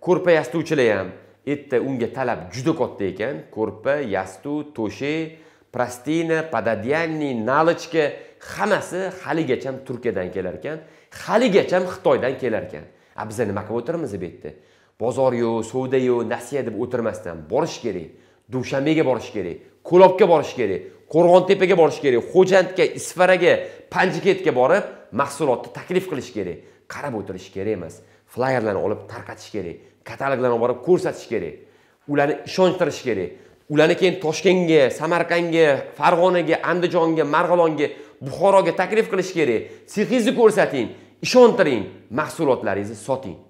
ko'rpa yastuvchilar ham erta unga talab juda katta ekan ko'rpa yastuv to'shak prostina пододяльный nalochka hammasi haligacham turkiyadan kelar ekan haligacham xitoydan kelar ekan a biza nima qilib o'tiribmiz bu yerda bozor yo'q savdo yo'q nasiya deb o'tirmasdan borish kerak dushanbega borish kerak ko'lobga borish kerak qo'rg'ontepaga borish kerak xo'jandga isfaraga panjiketga borib mahsulotni taklif qilish kerak qarab o'tirish kerak emas flayerlarni olib tarqatish kerak kataloglarni borib ko'rsatish kerak ularni ishontirish kerak ularni keyin toshkentga samarqandga farg'onaga andijonga marg'ilonga buxoroga taklif qilish kerak sexingizni ko'rsating ishontiring mahsulotlaringizni soting